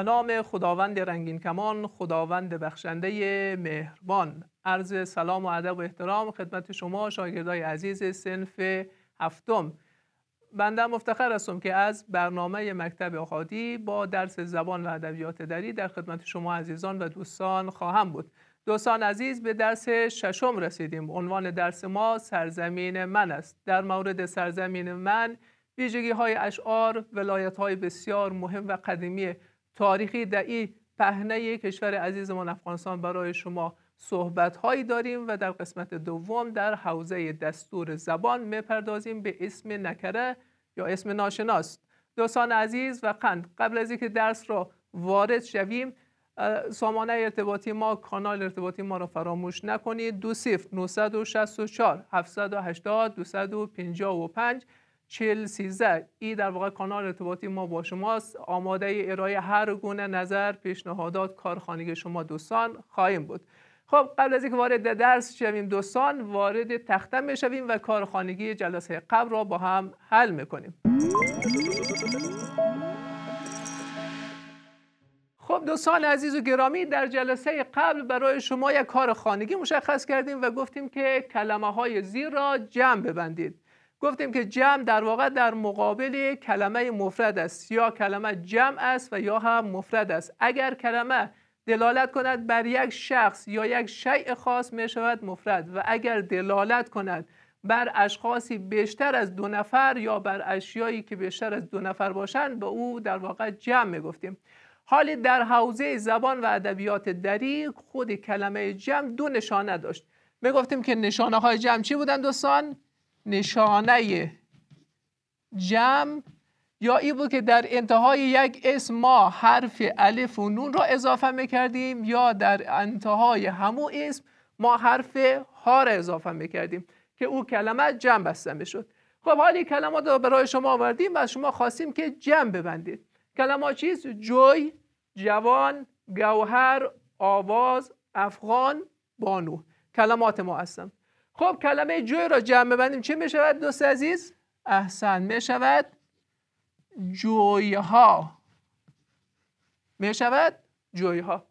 به نام خداوند رنگین کمان خداوند بخشنده مهربان عرض سلام و ادب و احترام خدمت شما شاگردای عزیز سنف هفتم بنده مفتخر هستم که از برنامه مکتب آخادی با درس زبان و ادبیات دری در خدمت شما عزیزان و دوستان خواهم بود دوستان عزیز به درس ششم رسیدیم عنوان درس ما سرزمین من است در مورد سرزمین من ویژگی های اشعار ولایت های بسیار مهم و قدیمی تاریخی در این پهنه کشور عزیزمان افغانستان برای شما صحبت هایی داریم و در قسمت دوم در حوزه دستور زبان میپردازیم به اسم نکره یا اسم ناشناس دوستان عزیز و قند قبل از اینکه درس را وارد شویم سامانه ارتباطی ما کانال ارتباطی ما را فراموش نکنید دو 964 780 255 چل ای در واقع کانال ارتباطی ما با شماست آماده ای ارائه هر گونه نظر پیشنهادات کارخانگی شما دوستان خواهیم بود خب قبل از اینکه وارد درس شویم دوستان وارد تخته میشویم و کارخانگی جلسه قبل را با هم حل میکنیم خب دوستان عزیز و گرامی در جلسه قبل برای شما یک کار خانگی مشخص کردیم و گفتیم که کلمه های زیر را جمع ببندید گفتیم که جمع در واقع در مقابل کلمه مفرد است یا کلمه جمع است و یا هم مفرد است اگر کلمه دلالت کند بر یک شخص یا یک شیء خاص می شود مفرد و اگر دلالت کند بر اشخاصی بیشتر از دو نفر یا بر اشیایی که بیشتر از دو نفر باشند به او در واقع جمع می گفتیم حال در حوزه زبان و ادبیات دری خود کلمه جمع دو نشانه داشت می گفتیم که نشانه های جمع چی بودند دوستان؟ نشانه جمع یا ای بود که در انتهای یک اسم ما حرف الف و نون را اضافه میکردیم یا در انتهای همو اسم ما حرف ها را اضافه میکردیم که او کلمه جمع بسته میشد خب حالی کلمات را برای شما آوردیم و از شما خواستیم که جمع ببندید کلمات چیست؟ جوی، جوان، گوهر، آواز، افغان، بانو کلمات ما هستم خب کلمه جوی را جمع بندیم چه میشود دوست عزیز؟ احسن میشود جوی ها میشود جوی ها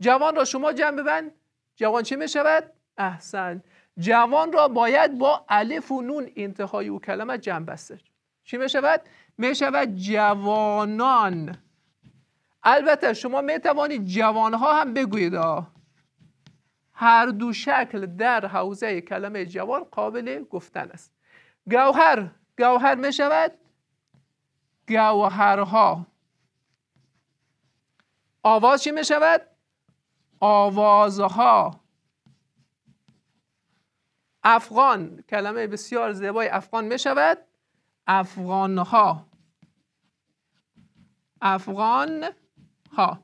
جوان را شما جمع ببند جوان چه میشود؟ احسن جوان را باید با الف و نون انتهای او کلمه جمع بسته چی میشود؟ میشود جوانان البته شما میتوانید جوانها هم بگویید هر دو شکل در حوزه کلمه جوار قابل گفتن است گوهر گوهر می شود گوهرها آواز چی می شود آوازها افغان کلمه بسیار زیبای افغان می شود افغانها افغانها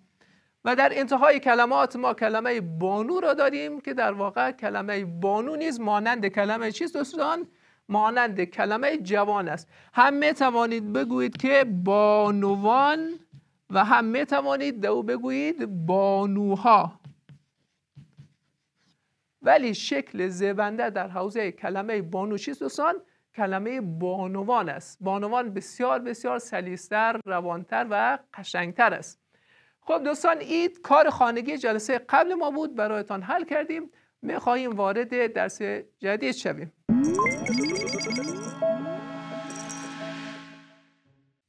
و در انتهای کلمات ما کلمه بانو را داریم که در واقع کلمه بانو نیز مانند کلمه چیست دوستان مانند کلمه جوان است هم می توانید بگویید که بانوان و هم می توانید دو بگویید بانوها ولی شکل زبنده در حوزه کلمه بانو چیست دوستان کلمه بانوان است بانوان بسیار بسیار سلیستر روانتر و قشنگتر است خب دوستان اید کار خانگی جلسه قبل ما بود برایتان حل کردیم میخواهیم وارد درس جدید شویم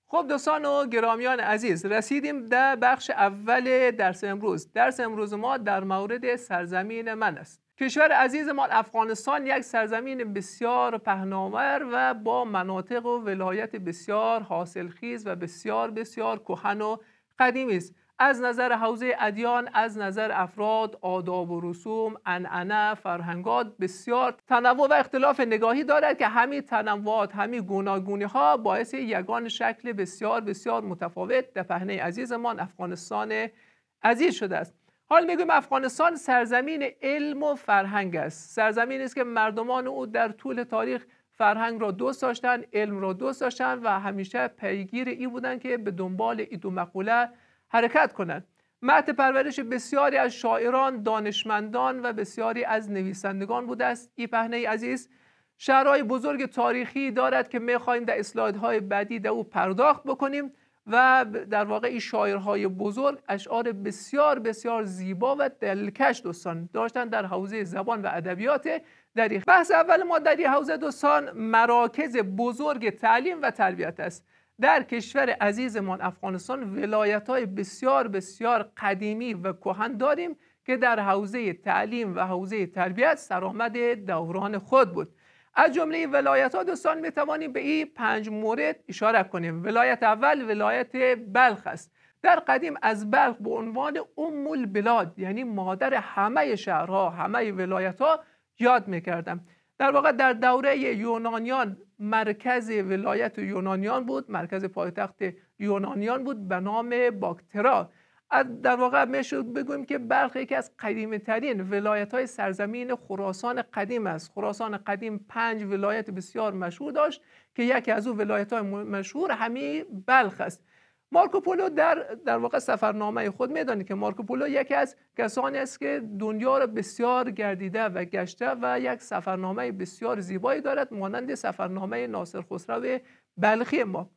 خب دوستان و گرامیان عزیز رسیدیم در بخش اول درس امروز درس امروز ما در مورد سرزمین من است کشور عزیز ما افغانستان یک سرزمین بسیار پهناور و با مناطق و ولایت بسیار حاصلخیز و بسیار بسیار کهن و قدیمی است از نظر حوزه ادیان از نظر افراد آداب و رسوم انعنه فرهنگات بسیار تنوع و اختلاف نگاهی دارد که همین تنوعات همین گوناگونی ها باعث یگان شکل بسیار بسیار متفاوت در پهنه عزیزمان افغانستان عزیز شده است حال میگویم افغانستان سرزمین علم و فرهنگ است سرزمین است که مردمان او در طول تاریخ فرهنگ را دوست داشتن علم را دوست داشتن و همیشه پیگیر ای بودند که به دنبال ای مقوله حرکت کنند معت پرورش بسیاری از شاعران دانشمندان و بسیاری از نویسندگان بوده است ای پهنه عزیز شهرهای بزرگ تاریخی دارد که خواهیم در های بعدی در او پرداخت بکنیم و در واقع این شاعرهای بزرگ اشعار بسیار بسیار زیبا و دلکش دوستان داشتن در حوزه زبان و ادبیات در بحث اول ما در این حوزه دوستان مراکز بزرگ تعلیم و تربیت است در کشور عزیزمان افغانستان ولایت های بسیار بسیار قدیمی و کهن داریم که در حوزه تعلیم و حوزه تربیت سرآمد دوران خود بود از جمله ولایت ها دوستان می توانیم به این پنج مورد اشاره کنیم ولایت اول ولایت بلخ است در قدیم از بلخ به عنوان ام البلاد یعنی مادر همه شهرها همه ولایت ها یاد میکردم در واقع در دوره یونانیان مرکز ولایت یونانیان بود مرکز پایتخت یونانیان بود به نام باکترا در واقع میشه بگویم که بلخ یکی از قدیمی ترین ولایت های سرزمین خراسان قدیم است خراسان قدیم پنج ولایت بسیار مشهور داشت که یکی از او ولایت های مشهور همی بلخ است مارکوپولو در در واقع سفرنامه خود میدانید که مارکوپولو یکی از کسانی است که دنیا را بسیار گردیده و گشته و یک سفرنامه بسیار زیبایی دارد مانند سفرنامه ناصر خسرو بلخی ما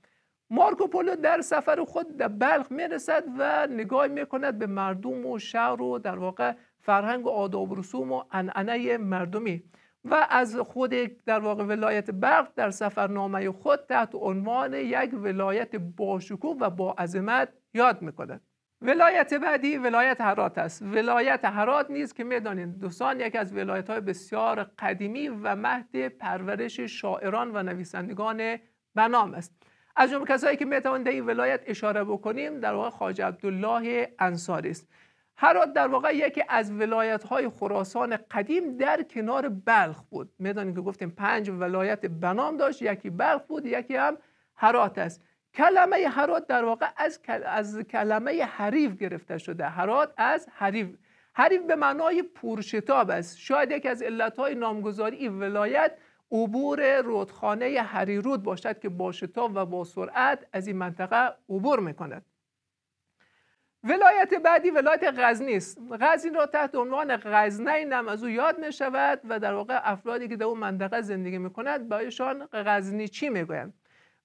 مارکوپولو در سفر خود در بلخ میرسد و نگاه میکند به مردم و شهر و در واقع فرهنگ و آداب و رسوم و انعنه مردمی و از خود در واقع ولایت برق در سفرنامه خود تحت عنوان یک ولایت باشکوه و با عظمت یاد میکند ولایت بعدی ولایت هرات است ولایت هرات نیست که میدانید دوستان یکی از ولایت های بسیار قدیمی و مهد پرورش شاعران و نویسندگان بنام است از جمله کسایی که میتوانیم در این ولایت اشاره بکنیم در واقع خواجه عبدالله انصاری است هرات در واقع یکی از ولایت های خراسان قدیم در کنار بلخ بود میدانیم که گفتیم پنج ولایت بنام داشت یکی بلخ بود یکی هم هرات است کلمه هرات در واقع از, از کلمه حریف گرفته شده هرات از حریف حریف به معنای پرشتاب است شاید یکی از علتهای نامگذاری این ولایت عبور رودخانه هریرود باشد که با شتاب و با سرعت از این منطقه عبور میکند ولایت بعدی ولایت غزنی است غزنی را تحت عنوان غزنین هم از او یاد می شود و در واقع افرادی که در اون منطقه زندگی می کند بایشان غزنی چی می گویند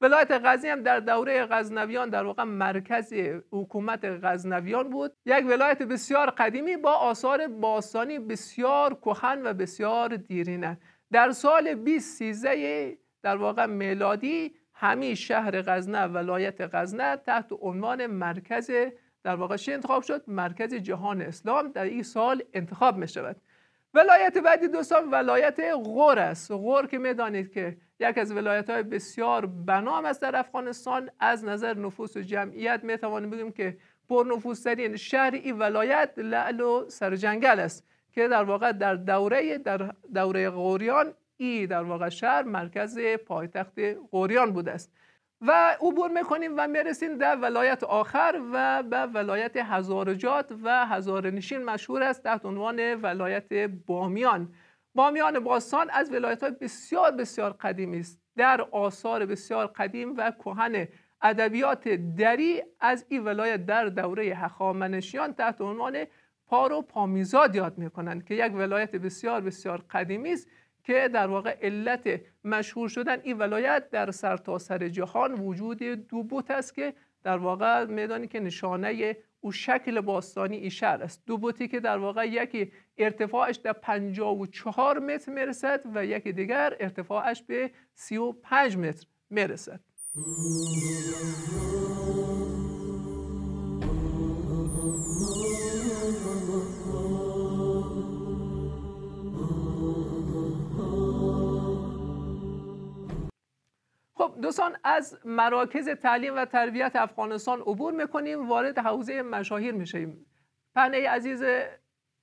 ولایت غزنی هم در دوره غزنویان در واقع مرکز حکومت غزنویان بود یک ولایت بسیار قدیمی با آثار باستانی بسیار کهن و بسیار دیرینه در سال 2013 در واقع میلادی همین شهر غزنه ولایت غزنه تحت عنوان مرکز در واقع چی انتخاب شد مرکز جهان اسلام در این سال انتخاب می شود ولایت بعدی دوستان ولایت غور است غور که میدانید که یک از ولایت های بسیار بنام است در افغانستان از نظر نفوس و جمعیت می توانیم بگیم که ترین شهر این ولایت لعل و جنگل است که در واقع در دوره در دوره غوریان ای در واقع شهر مرکز پایتخت غوریان بوده است و عبور میکنیم و میرسیم در ولایت آخر و به ولایت هزارجات و هزارنشین مشهور است تحت عنوان ولایت بامیان بامیان باستان از ولایت های بسیار بسیار قدیمی است در آثار بسیار قدیم و کهن ادبیات دری از این ولایت در دوره هخامنشیان تحت عنوان پارو پامیزاد یاد میکنند که یک ولایت بسیار بسیار قدیمی است که در واقع علت مشهور شدن این ولایت در سرتاسر سر جهان وجود دو بوت است که در واقع میدانی که نشانه او شکل باستانی شهر است دو بوتی که در واقع یکی ارتفاعش در 54 متر میرسد و یکی دیگر ارتفاعش به 35 متر میرسد دوستان از مراکز تعلیم و تربیت افغانستان عبور میکنیم وارد حوزه مشاهیر میشیم پنه عزیز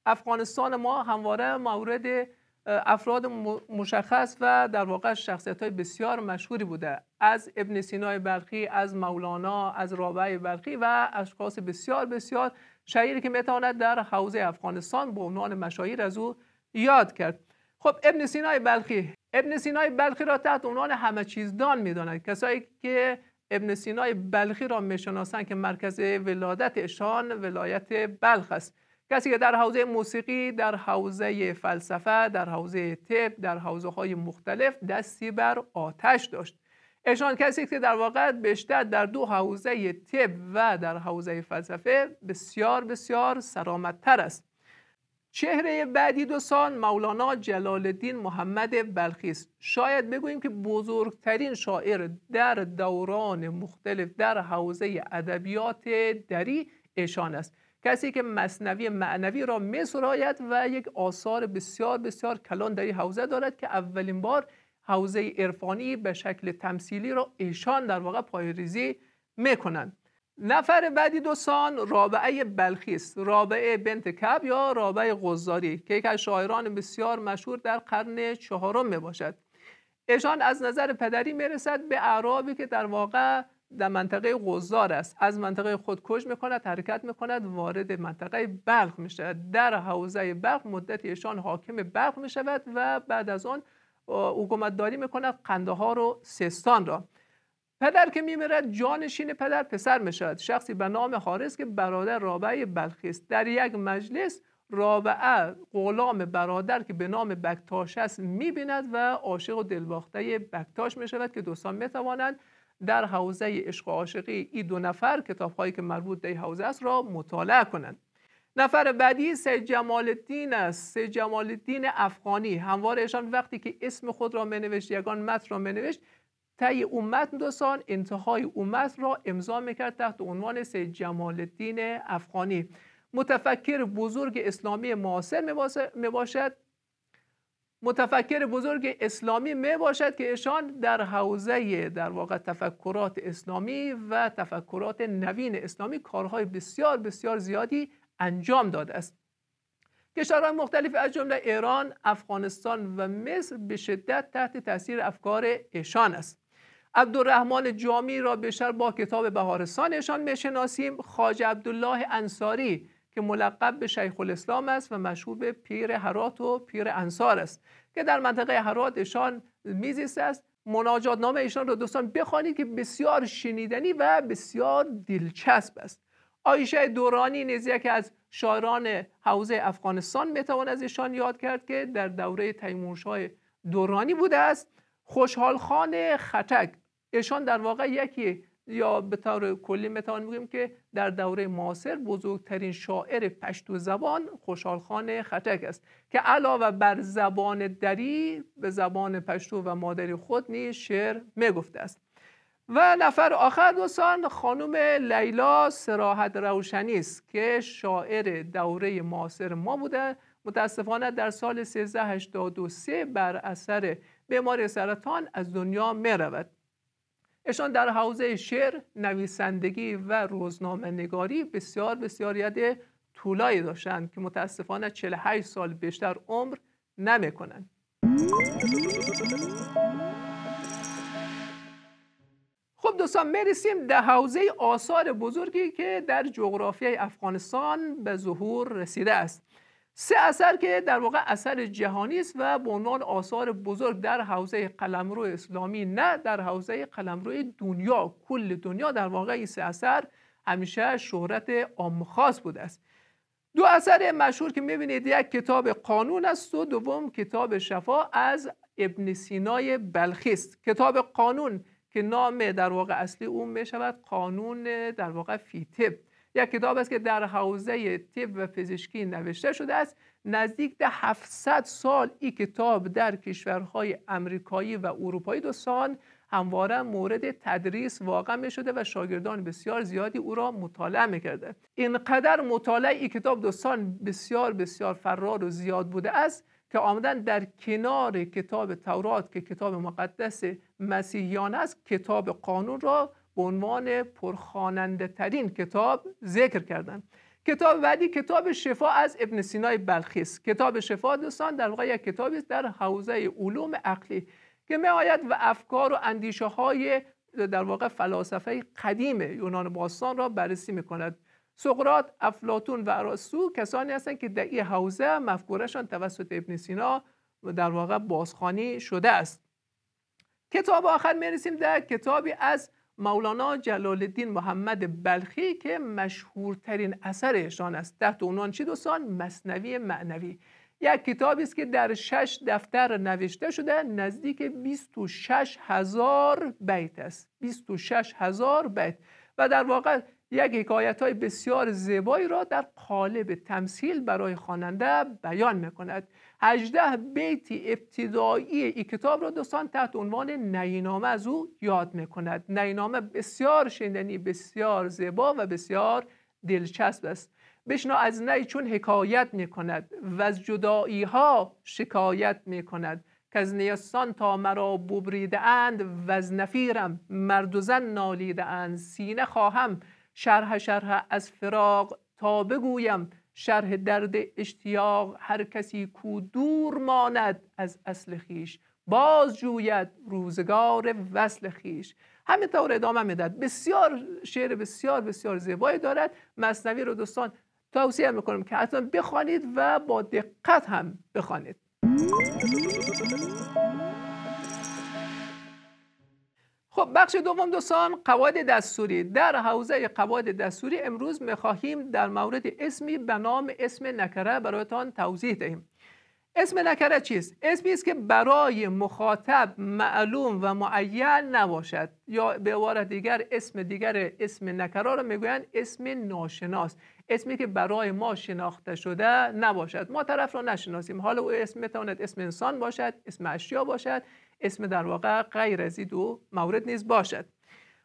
افغانستان ما همواره مورد افراد مشخص و در واقع شخصیت های بسیار مشهوری بوده از ابن سینای بلخی از مولانا از رابعه بلخی و اشخاص بسیار بسیار شعیری که میتواند در حوزه افغانستان به عنوان مشاهیر از او یاد کرد خب ابن سینای بلخی ابن سینای بلخی را تحت عنوان همه چیزدان میداند کسایی که ابن سینای بلخی را میشناسند که مرکز ولادتشان ولایت بلخ است کسی که در حوزه موسیقی در حوزه فلسفه در حوزه طب در حوزه های مختلف دستی بر آتش داشت اشان کسی که در واقع بیشتر در دو حوزه طب و در حوزه فلسفه بسیار بسیار سرامتتر است چهره بعدی دو مولانا جلال الدین محمد بلخی است شاید بگوییم که بزرگترین شاعر در دوران مختلف در حوزه ادبیات دری ایشان است کسی که مصنوی معنوی را میسراید و یک آثار بسیار بسیار کلان در این حوزه دارد که اولین بار حوزه عرفانی به شکل تمثیلی را ایشان در واقع پایریزی میکنند نفر بعدی دوستان رابعه بلخی است رابعه بنت کب یا رابعه غزاری که یک از شاعران بسیار مشهور در قرن چهارم می باشد ایشان از نظر پدری میرسد به اعرابی که در واقع در منطقه غزار است از منطقه خود کش کند، حرکت کند وارد منطقه بلخ شود در حوزه بلخ مدت ایشان حاکم بلخ شود و بعد از آن کند قنده ها و سستان را پدر که میمیرد جانشین پدر پسر میشود شخصی به نام حارس که برادر رابعه بلخی است در یک مجلس رابعه غلام برادر که به نام بکتاش است میبیند و عاشق و دلباخته بکتاش میشود که دوستان میتوانند در حوزه عشق و عاشقی ای دو نفر هایی که مربوط به حوزه است را مطالعه کنند نفر بعدی سید جمال الدین است سید جمال الدین افغانی همواره ایشان وقتی که اسم خود را منوشت یگان متن را منوشت طی امت دوستان انتهای اون را امضا میکرد تحت عنوان سید جمال الدین افغانی متفکر بزرگ اسلامی معاصر میباشد متفکر بزرگ اسلامی می باشد که ایشان در حوزه در واقع تفکرات اسلامی و تفکرات نوین اسلامی کارهای بسیار بسیار زیادی انجام داده است کشورهای مختلف از جمله ایران، افغانستان و مصر به شدت تحت تاثیر افکار ایشان است. عبدالرحمن جامی را بیشتر با کتاب بهارستانشان میشناسیم خاج عبدالله انصاری که ملقب به شیخ الاسلام است و مشهور به پیر حرات و پیر انصار است که در منطقه حرات ایشان میزیست است مناجات نام ایشان را دوستان بخوانید که بسیار شنیدنی و بسیار دلچسب است آیشه دورانی نیز یکی از شاعران حوزه افغانستان میتوان از ایشان یاد کرد که در دوره تیمورشاه دورانی بوده است خوشحال خان خطک ایشان در واقع یکی یا به طور کلی میتوان بگیم که در دوره معاصر بزرگترین شاعر پشتو زبان خوشحال خان خطک است که علاوه بر زبان دری به زبان پشتو و مادری خود نیز شعر میگفته است و نفر آخر دوستان خانم لیلا سراحت روشنی است که شاعر دوره معاصر ما بوده متاسفانه در سال 1383 بر اثر بیماری سرطان از دنیا می رود ایشان در حوزه شعر نویسندگی و نگاری بسیار بسیار ید طولایی داشتند که متاسفانه 48 سال بیشتر عمر نمیکنند خب دوستان میرسیم در حوزه آثار بزرگی که در جغرافیای افغانستان به ظهور رسیده است سه اثر که در واقع اثر جهانی است و به عنوان آثار بزرگ در حوزه قلمرو اسلامی نه در حوزه قلمرو دنیا کل دنیا در واقع این سه اثر همیشه شهرت عام خاص بوده است دو اثر مشهور که میبینید یک کتاب قانون است و دوم کتاب شفا از ابن سینای بلخی است کتاب قانون که نام در واقع اصلی اون میشود قانون در واقع فیتب یک کتاب است که در حوزه طب و پزشکی نوشته شده است نزدیک به 700 سال این کتاب در کشورهای امریکایی و اروپایی دوستان همواره مورد تدریس واقع می شده و شاگردان بسیار زیادی او را مطالعه می کرده اینقدر مطالعه این کتاب دوستان بسیار بسیار فرار و زیاد بوده است که آمدن در کنار کتاب تورات که کتاب مقدس مسیحیان است کتاب قانون را به عنوان پرخاننده ترین کتاب ذکر کردن کتاب بعدی کتاب شفا از ابن سینای بلخی است کتاب شفا دوستان در واقع یک کتابی است در حوزه علوم عقلی که آید و افکار و اندیشه های در واقع فلاسفه قدیم یونان باستان را بررسی میکند سقراط، افلاتون و ارسطو کسانی هستند که در این حوزه مفکورشان توسط ابن سینا در واقع بازخوانی شده است کتاب آخر میرسیم در کتابی از مولانا جلال الدین محمد بلخی که مشهورترین اثر ایشان است تحت عنوان چی دوستان مصنوی معنوی یک کتابی است که در شش دفتر نوشته شده نزدیک 26 هزار بیت است 26 هزار بیت و در واقع یک حکایت های بسیار زیبایی را در قالب تمثیل برای خواننده بیان میکند هجده بیتی ابتدایی این کتاب را دوستان تحت عنوان نینامه از او یاد میکند نینامه بسیار شنیدنی بسیار زیبا و بسیار دلچسب است بشنا از نی چون حکایت میکند و از جدائی ها شکایت میکند که از نیستان تا مرا ببریده اند و از نفیرم مرد و زن نالیده اند سینه خواهم شرح شرح از فراق تا بگویم شرح درد اشتیاق هر کسی کو دور ماند از اصل خیش باز جوید روزگار وصل خیش همینطور ادامه میداد بسیار شعر بسیار بسیار زیبایی دارد مصنوی رو دوستان توصیه میکنم که حتما بخوانید و با دقت هم بخوانید خب بخش دوم دوستان قواعد دستوری در حوزه قواعد دستوری امروز میخواهیم در مورد اسمی به نام اسم نکره برایتان توضیح دهیم اسم نکره چیست؟ اسمی است که برای مخاطب معلوم و معین نباشد یا به عبارت دیگر اسم دیگر اسم نکره را میگویند اسم ناشناس اسمی که برای ما شناخته شده نباشد ما طرف را نشناسیم حالا او اسم میتواند اسم انسان باشد اسم اشیا باشد اسم در واقع غیر از دو مورد نیز باشد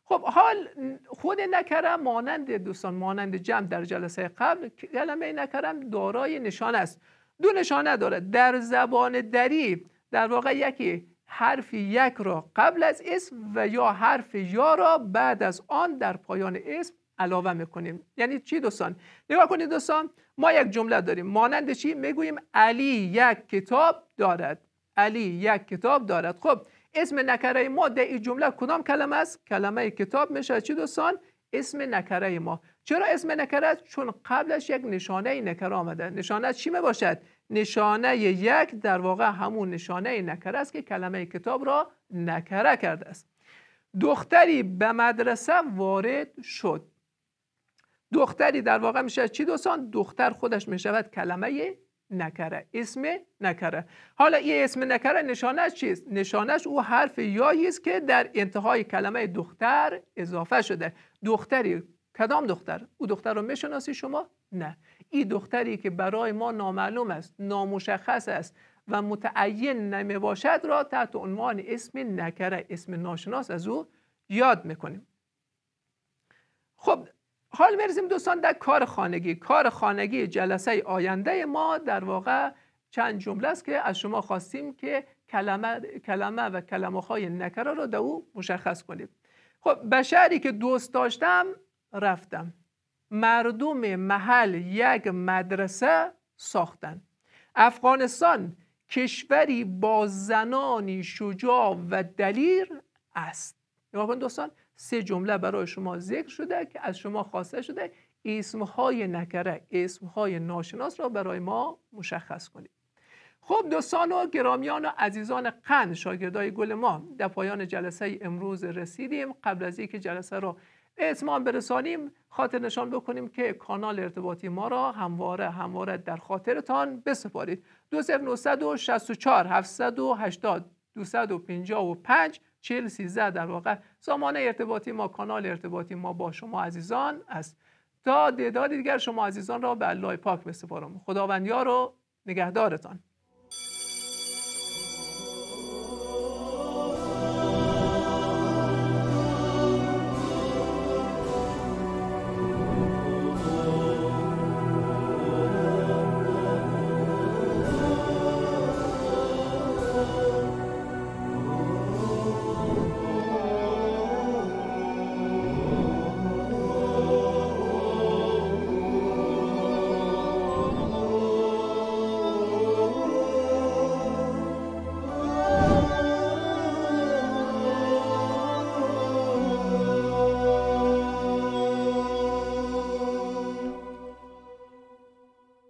خب حال خود نکرم مانند دوستان مانند جمع در جلسه قبل کلمه نکرم دارای نشان است دو نشانه دارد در زبان دری در واقع یکی حرف یک را قبل از اسم و یا حرف یا را بعد از آن در پایان اسم علاوه میکنیم یعنی چی دوستان نگاه کنید دوستان ما یک جمله داریم مانند چی میگوییم علی یک کتاب دارد علی یک کتاب دارد خب اسم نکره ما در این جمله کدام کلمه است کلمه کتاب میشه چی دوستان اسم نکره ما چرا اسم نکره است چون قبلش یک نشانه نکره آمده نشانه چی می باشد نشانه یک در واقع همون نشانه نکره است که کلمه کتاب را نکره کرده است دختری به مدرسه وارد شد دختری در واقع میشه چی دوستان دختر خودش میشود کلمه نکره اسم نکره حالا این اسم نکره نشانش چیست نشانش او حرف یایی است که در انتهای کلمه دختر اضافه شده دختری کدام دختر او دختر رو میشناسی شما نه این دختری که برای ما نامعلوم است نامشخص است و متعین نمی باشد را تحت عنوان اسم نکره اسم ناشناس از او یاد میکنیم خب حال میرزیم دوستان در کار خانگی کار خانگی جلسه آینده ما در واقع چند جمله است که از شما خواستیم که کلمه, کلمه و کلمه های نکره رو در او مشخص کنیم. خب به شهری که دوست داشتم رفتم مردم محل یک مدرسه ساختن افغانستان کشوری با زنانی شجاع و دلیر است نگاه کن دوستان سه جمله برای شما ذکر شده که از شما خواسته شده اسمهای نکره اسمهای ناشناس را برای ما مشخص کنید خب دوستان و گرامیان و عزیزان قند شاگردای گل ما در پایان جلسه امروز رسیدیم قبل از اینکه جلسه را اتمام برسانیم خاطر نشان بکنیم که کانال ارتباطی ما را همواره همواره در خاطرتان بسپارید 2964 780 255 چهل سیزده در واقع سامانه ارتباطی ما کانال ارتباطی ما با شما عزیزان است تا دیدار دیگر شما عزیزان را به الله پاک بسپارم خداوندیار و نگهدارتان